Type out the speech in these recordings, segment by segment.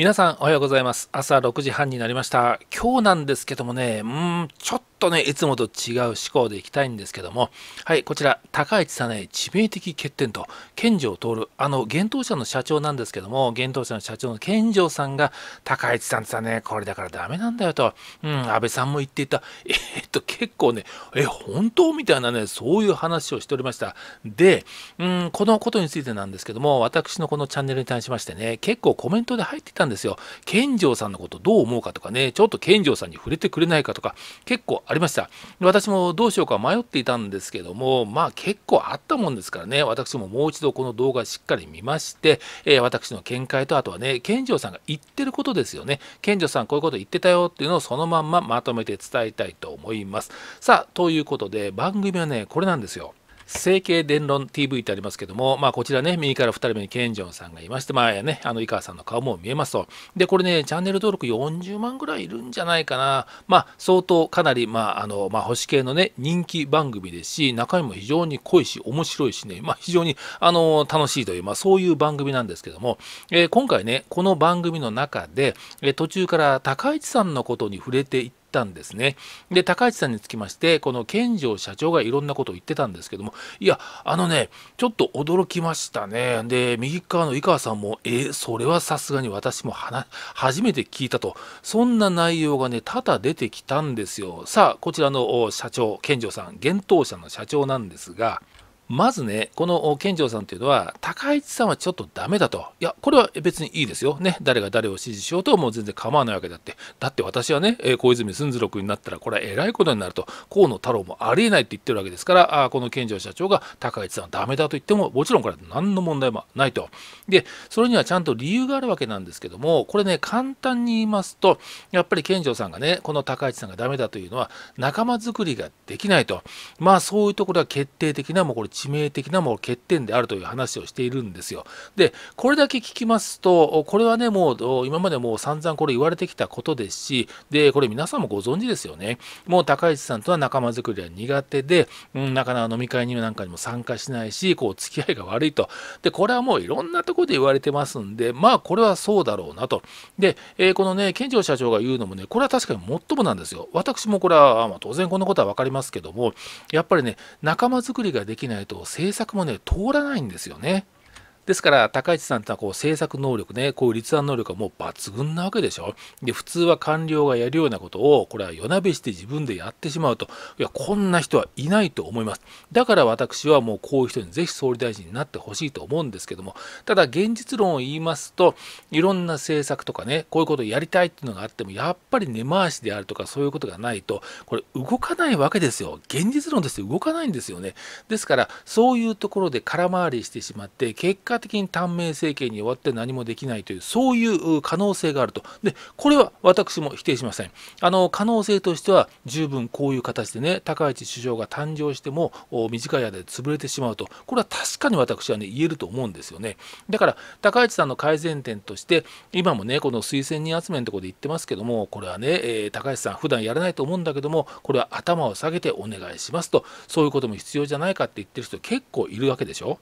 皆さんおはようございます朝6時半になりました今日なんですけどもねうんちょっとねいつもと違う思考でいきたいんですけどもはいこちら高市さんね。致命的欠点と健城徹あの厳冬者の社長なんですけども厳冬者の社長の健城さんが高市さんってさねこれだからダメなんだよとうん安倍さんも言っていた えー、っと結構ねえ本当みたいなねそういう話をしておりましたでうんこのことについてなんですけども私のこのチャンネルに対しましてね結構コメントで入ってたんですよ。健丈さんのことどう思うかとかね、ちょっと健丈さんに触れてくれないかとか、結構ありました。私もどうしようか迷っていたんですけども、まあ結構あったもんですからね、私ももう一度この動画しっかり見まして、えー、私の見解と、あとはね、健丈さんが言ってることですよね。健丈さんこういうこと言ってたよっていうのをそのまんままとめて伝えたいと思います。さあ、ということで番組はね、これなんですよ。整形伝論 TV ってありますけども、まあ、こちらね、右から2人目にケンジョンさんがいまして、まあね、あの、井川さんの顔も見えますと。で、これね、チャンネル登録40万ぐらいいるんじゃないかな。まあ、相当かなり、まあ、あの、まあ、保守系のね、人気番組ですし、中身も非常に濃いし、面白いしね、まあ、非常に、あの、楽しいという、まあ、そういう番組なんですけども、えー、今回ね、この番組の中で、えー、途中から高市さんのことに触れていって、ったんですね。で高市さんにつきましてこの健城社長がいろんなことを言ってたんですけどもいやあのねちょっと驚きましたね。で右側の井川さんもえー、それはさすがに私も初めて聞いたとそんな内容がね多々出てきたんですよ。さあこちらの社長健城さん厳冬者の社長なんですがまずね、この健丈さんというのは、高市さんはちょっとダメだと。いや、これは別にいいですよ。ね、誰が誰を支持しようともう全然構わないわけだって。だって私はね、小泉純次郎になったら、これはえらいことになると、河野太郎もありえないって言ってるわけですから、あこの健丈社長が高市さんはダメだと言っても、もちろんこれは何の問題もないと。で、それにはちゃんと理由があるわけなんですけども、これね、簡単に言いますと、やっぱり健丈さんがね、この高市さんがダメだというのは、仲間づくりができないと。まあ、そういうところは決定的な、もうこれ、致命的なもう欠点であるという話をしているんですよ。で、これだけ聞きますと、これはね、もう今までもう散々これ言われてきたことですし、で、これ皆さんもご存知ですよね。もう高市さんとは仲間づくりは苦手で、うん、なかなか飲み会にもなんかにも参加しないし、こう、付き合いが悪いと。で、これはもういろんなとこで言われてますんで、まあ、これはそうだろうなと。で、えー、このね、健庁社長が言うのもね、これは確かに最もなんですよ。私もこれは、まあ、当然このことは分かりますけども、やっぱりね、仲間づくりができないと政策もね、通らないんですよね。ですから高市さんってのはこう政策能力ねこういう立案能力はもう抜群なわけでしょで普通は官僚がやるようなことをこれは夜なべして自分でやってしまうといやこんな人はいないと思いますだから私はもうこういう人にぜひ総理大臣になってほしいと思うんですけどもただ現実論を言いますといろんな政策とかねこういうことをやりたいっていうのがあってもやっぱり根回しであるとかそういうことがないとこれ動かないわけですよ現実論として動かないんですよねですからそういうところで空回りしてしまって結果的に短命政権に終わって何もできないというそういう可能性があるとでこれは私も否定しませんあの可能性としては十分こういう形でね高市首相が誕生しても短い間で潰れてしまうとこれは確かに私はね言えると思うんですよねだから高市さんの改善点として今もねこの推薦人集めのところで言ってますけどもこれはね、えー、高市さん普段やらないと思うんだけどもこれは頭を下げてお願いしますとそういうことも必要じゃないかって言ってる人結構いるわけでしょ。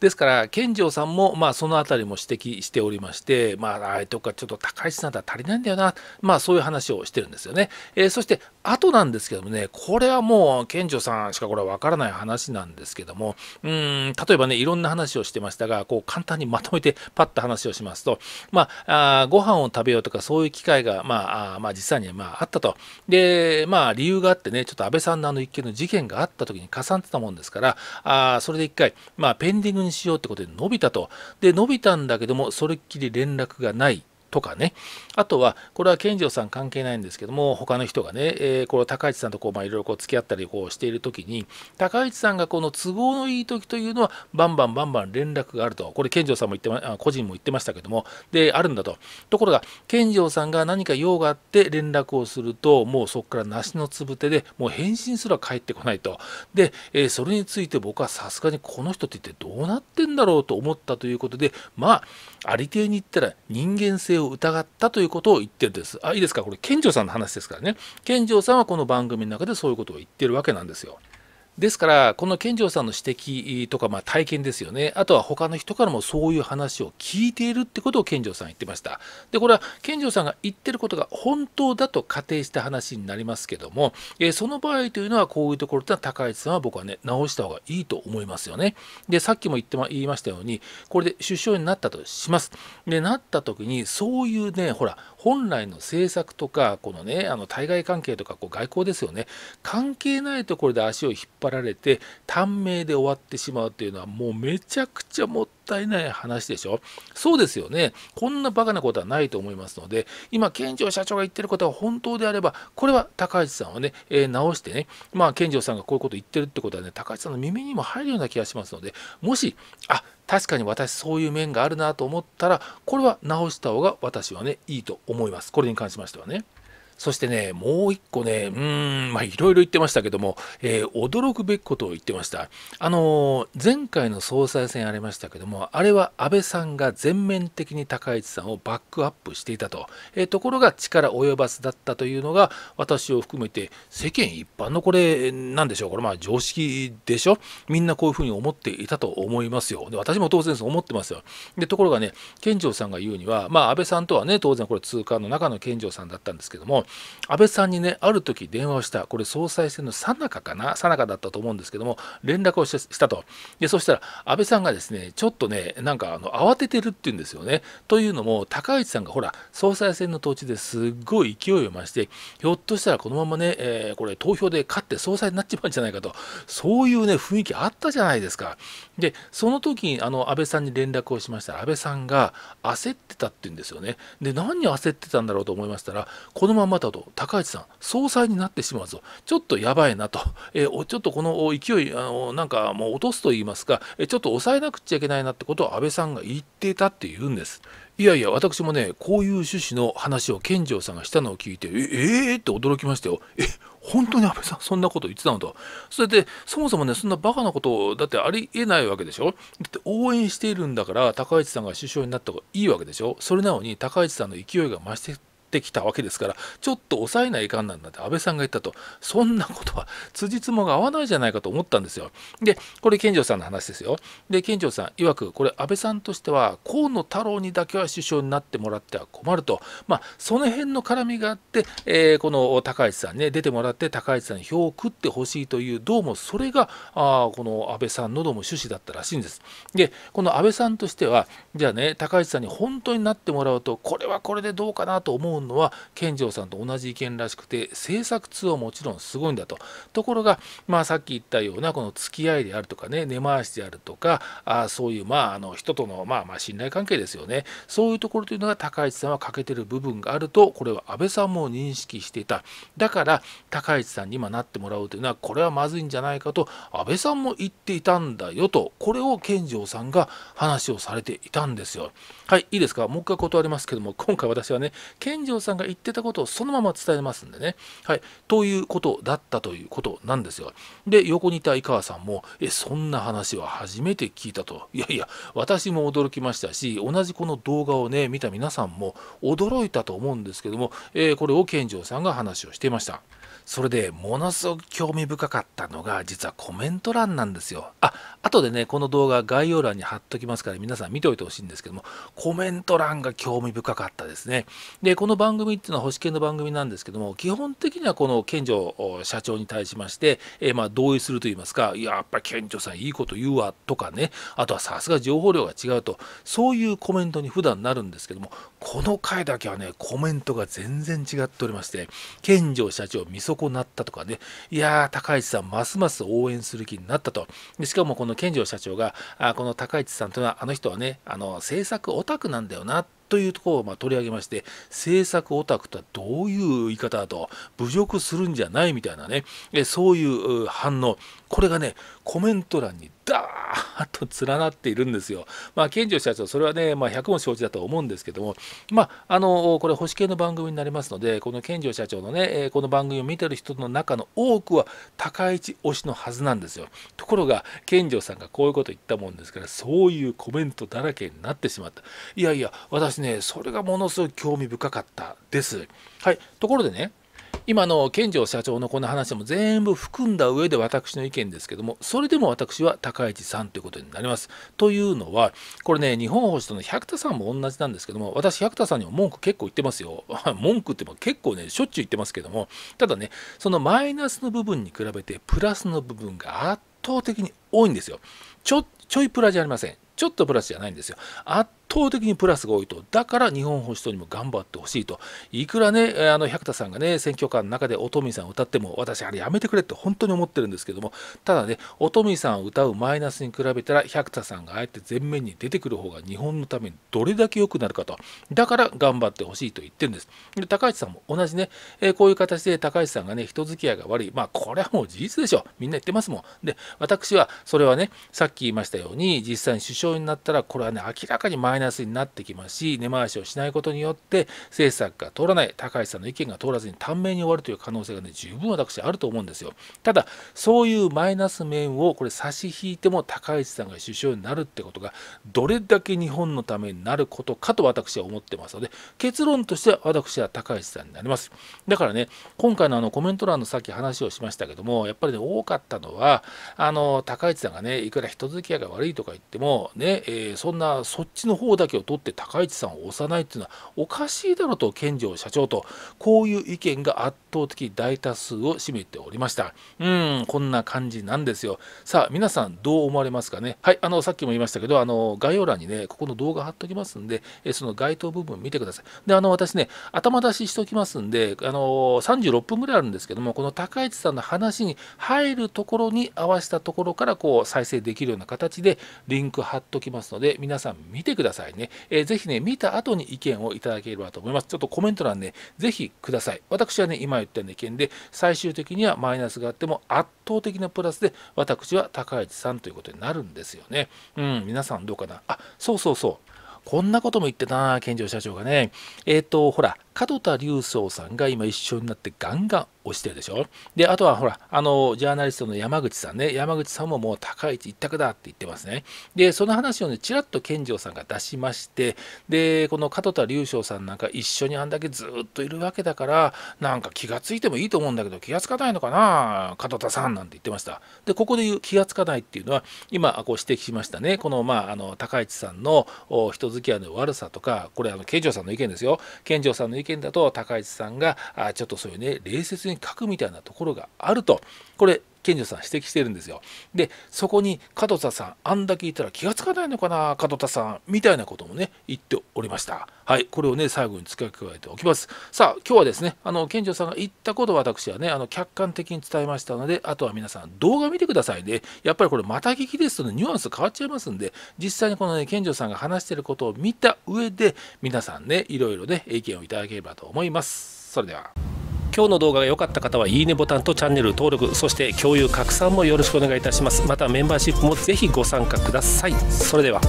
ですから健次郎さんも、まあ、そのあたりも指摘しておりまして、まあ、あれとかちょっと高市さんとは足りないんだよな、まあ、そういう話をしてるんですよね。えー、そして後なんですけどもね、これはもう、賢者さんしかこれはわからない話なんですけども、うん、例えばね、いろんな話をしてましたが、こう、簡単にまとめてパッと話をしますと、まあ、あご飯を食べようとか、そういう機会が、まあ、まあ、実際にまあ、あったと。で、まあ、理由があってね、ちょっと安倍さんのあの一件の事件があった時に重なってたもんですから、あそれで一回、まあ、ペンディングにしようってことで伸びたと。で、伸びたんだけども、それっきり連絡がない。とかねあとはこれは健二郎さん関係ないんですけども他の人がね、えー、この高市さんとこう、まあ、いろいろこう付き合ったりこうしている時に高市さんがこの都合のいい時というのはバンバンバンバン連絡があるとこれ健二郎さんも言ってま個人も言ってましたけどもであるんだとところが健二郎さんが何か用があって連絡をするともうそこから梨のつぶてでもう返信すら返ってこないとで、えー、それについて僕はさすがにこの人ってってどうなってんだろうと思ったということでまあありていに言ったら人間性を疑ったということを言ってるんです。あ、いいですかこれ、健丈さんの話ですからね。健丈さんはこの番組の中でそういうことを言ってるわけなんですよ。ですから、この健常さんの指摘とか、まあ、体験ですよね、あとは他の人からもそういう話を聞いているってことを健常さん言ってました。で、これは健常さんが言ってることが本当だと仮定した話になりますけども、えその場合というのは、こういうところでのは高市さんは僕はね、直した方がいいと思いますよね。で、さっきも言っても言いましたように、これで首相になったとします。で、なった時に、そういうね、ほら、本来の政策とかこのねあの対外関係とかこう外交ですよね関係ないところで足を引っ張られて短命で終わってしまうというのはもうめちゃくちゃもったいない話でしょそうですよねこんなバカなことはないと思いますので今健城社長が言ってることが本当であればこれは高橋さんはね、えー、直してねまあ健城さんがこういうこと言ってるってことはね高橋さんの耳にも入るような気がしますのでもしあ確かに私そういう面があるなと思ったらこれは直した方が私はねいいと思いますこれに関しましてはね。そしてね、もう一個ね、うん、まあいろいろ言ってましたけども、えー、驚くべきことを言ってました。あのー、前回の総裁選ありましたけども、あれは安倍さんが全面的に高市さんをバックアップしていたと、えー、ところが力及ばずだったというのが、私を含めて世間一般のこれ、なんでしょう、これまあ常識でしょみんなこういうふうに思っていたと思いますよ。で私も当然そう思ってますよ。で、ところがね、健常さんが言うには、まあ安倍さんとはね、当然これ通関の中の健常さんだったんですけども、安倍さんにねある時電話をしたこれ総裁選の最中かな最中だったと思うんですけども連絡をしたとでそしたら安倍さんがですねちょっとねなんかあの慌ててるっていうんですよねというのも高市さんがほら総裁選の途中ですっごい勢いを増してひょっとしたらこのままね、えー、これ投票で勝って総裁になっちまうんじゃないかとそういうね雰囲気あったじゃないですかでその時にあの安倍さんに連絡をしましたら安倍さんが焦ってたっていうんですよねで何に焦ってたんだろうと思いましたらこのまま鎌と高市さん総裁になってしまうぞちょっとやばいなと、えー、ちょっとこの勢いあのなんかもう落とすと言いますか、えちょっと抑えなくちゃいけないなってことを安倍さんが言ってたっていうんです。いやいや、私もね、こういう趣旨の話を健丈さんがしたのを聞いて、ええー、って驚きましたよ。え、本当に安倍さん、そんなこと言ってたのと。それで、そもそもね、そんなバカなことだってありえないわけでしょ。だって応援しているんだから、高市さんが首相になった方がいいわけでしょ。それなのに、高市さんの勢いが増してってきたわけですからちょっと抑えないかんなんだって安倍さんが言ったとそんなことは辻褄が合わないじゃないかと思ったんですよでこれ健丈さんの話ですよで健丈さん曰くこれ安倍さんとしては河野太郎にだけは首相になってもらっては困るとまあその辺の絡みがあって、えー、この高市さんね出てもらって高市さんに票を食ってほしいというどうもそれがあこの安倍さんのども趣旨だったらしいんですでこの安倍さんとしてはじゃあね高市さんに本当になってもらうとこれはこれでどうかなと思う思のは健丈さんと同じ意見らしくて制作通はもちろんすごいんだとところが、まあ、さっき言ったようなこの付き合いであるとかね根回しであるとかあそういう、まあ、あの人との、まあ、まあ信頼関係ですよねそういうところというのが高市さんは欠けてる部分があるとこれは安倍さんも認識していただから高市さんに今なってもらうというのはこれはまずいんじゃないかと安倍さんも言っていたんだよとこれを健丈さんが話をされていたんですよ。はいいいですかもう一回断りますけども今回私はね健城さんが言ってたことをそのまま伝えますんでね。はい。ということだったということなんですよ。で、横にいた井川さんも、え、そんな話は初めて聞いたと。いやいや、私も驚きましたし、同じこの動画をね、見た皆さんも驚いたと思うんですけども、えー、これを健城さんが話をしていました。それでものすごく興味深かったのが、実はコメント欄なんですよ。あ、後でね、この動画概要欄に貼っときますから、皆さん見ておいてほしいんですけども、コメント欄が興味深かったですね。で、この番組っていうのは保守系の番組なんですけども基本的にはこの健城社長に対しまして、えー、まあ同意すると言いますかやっぱり健丈さんいいこと言うわとかねあとはさすが情報量が違うとそういうコメントに普段なるんですけどもこの回だけはねコメントが全然違っておりまして健丈社長見損なったとかねいやー高市さんますます応援する気になったとでしかもこの健丈社長があこの高市さんというのはあの人はねあの政策オタクなんだよなってというところをま取り上げまして政策オタクとはどういう言い方だと侮辱するんじゃないみたいなねそういう反応これがね、コメント欄にダーッと連なっているんですよ。まあ、健二社長、それはね、まあ、100も承知だと思うんですけども、まあ、あの、これ、保守系の番組になりますので、この健二社長のね、この番組を見てる人の中の多くは、高市推しのはずなんですよ。ところが、健二さんがこういうこと言ったもんですから、そういうコメントだらけになってしまった。いやいや、私ね、それがものすごい興味深かったです。はい、ところでね、今の健城社長のこの話も全部含んだ上で私の意見ですけどもそれでも私は高市さんということになります。というのはこれね日本保守との百田さんも同じなんですけども私百田さんにも文句結構言ってますよ 文句っても結構ねしょっちゅう言ってますけどもただねそのマイナスの部分に比べてプラスの部分が圧倒的に多いんですよ。ちょちょいプラじゃありません。ちょっとプラスじゃないんですよ。圧倒的にプラスが多いとだから日本保守党にも頑張ってほしいといくらねあの百田さんがね選挙官の中で音富さんを歌っても私あれやめてくれって本当に思ってるんですけどもただね音富さんを歌うマイナスに比べたら百田さんがあえて前面に出てくる方が日本のためにどれだけ良くなるかとだから頑張ってほしいと言ってるんですで高市さんも同じね、えー、こういう形で高市さんがね人付き合いが悪いまあこれはもう事実でしょみんな言ってますもんで私はそれはねさっき言いましたように実際に首相になったらこれはね明らかにマイナスイナスになってきますし根回しをしないことによって政策が通らない高橋さんの意見が通らずに短命に終わるという可能性がね十分私あると思うんですよただそういうマイナス面をこれ差し引いても高市さんが首相になるってことがどれだけ日本のためになることかと私は思ってますので結論としては私は高市さんになりますだからね今回のあのコメント欄のさっき話をしましたけどもやっぱりね多かったのはあの高市さんがねいくら人付き合いが悪いとか言ってもね、えー、そんなそっちの方報だけを取って高市さんを押さないっていうのはおかしいだろうと健次社長とこういう意見が圧倒的大多数を占めておりましたうんこんな感じなんですよさあ皆さんどう思われますかねはいあのさっきも言いましたけどあの概要欄にねここの動画貼っておきますんでえその該当部分見てくださいであの私ね頭出ししておきますんであの36分ぐらいあるんですけどもこの高市さんの話に入るところに合わせたところからこう再生できるような形でリンク貼っておきますので皆さん見てくださいさいね。えー、ぜひね、見た後に意見をいただければと思います。ちょっとコメント欄ね、ぜひください。私はね、今言ったような意見で、最終的にはマイナスがあっても圧倒的なプラスで、私は高市さんということになるんですよね。うん、皆さんどうかな。あ、そうそうそう。こんなことも言ってたな、健常社長がね。えっ、ー、と、ほら、門田隆双さんが今一緒になってガンガン押してるでしょであとはほらあのジャーナリストの山口さんね山口さんももう高市一択だって言ってますねでその話をねちらっと健二郎さんが出しましてでこの門田隆翔さんなんか一緒にあんだけずっといるわけだからなんか気がついてもいいと思うんだけど気がつかないのかな門田さんなんて言ってましたでここで言う気がつかないっていうのは今こう指摘しましたねこのまああの高市さんの人付き合いの悪さとかこれあの健二郎さんの意見ですよ健二郎さんの意見だと高市さんがあちょっとそういうね礼節に書くみたいなところがあるとこれ賢者さん指摘してるんですよ。でそこに門田さんあんだけいたら気が付かないのかな門田さんみたいなこともね言っておりました。はいこれをね最後に付け加えておきます。さあ今日はですねあの賢者さんが言ったことを私はねあの客観的に伝えましたのであとは皆さん動画見てくださいね。やっぱりこれまた聞きですとねニュアンス変わっちゃいますんで実際にこのね賢者さんが話してることを見た上で皆さんねいろいろね意見をいただければと思います。それでは。今日の動画が良かった方はいいねボタンとチャンネル登録そして共有拡散もよろしくお願いいたしますまたメンバーシップもぜひご参加くださいそれでは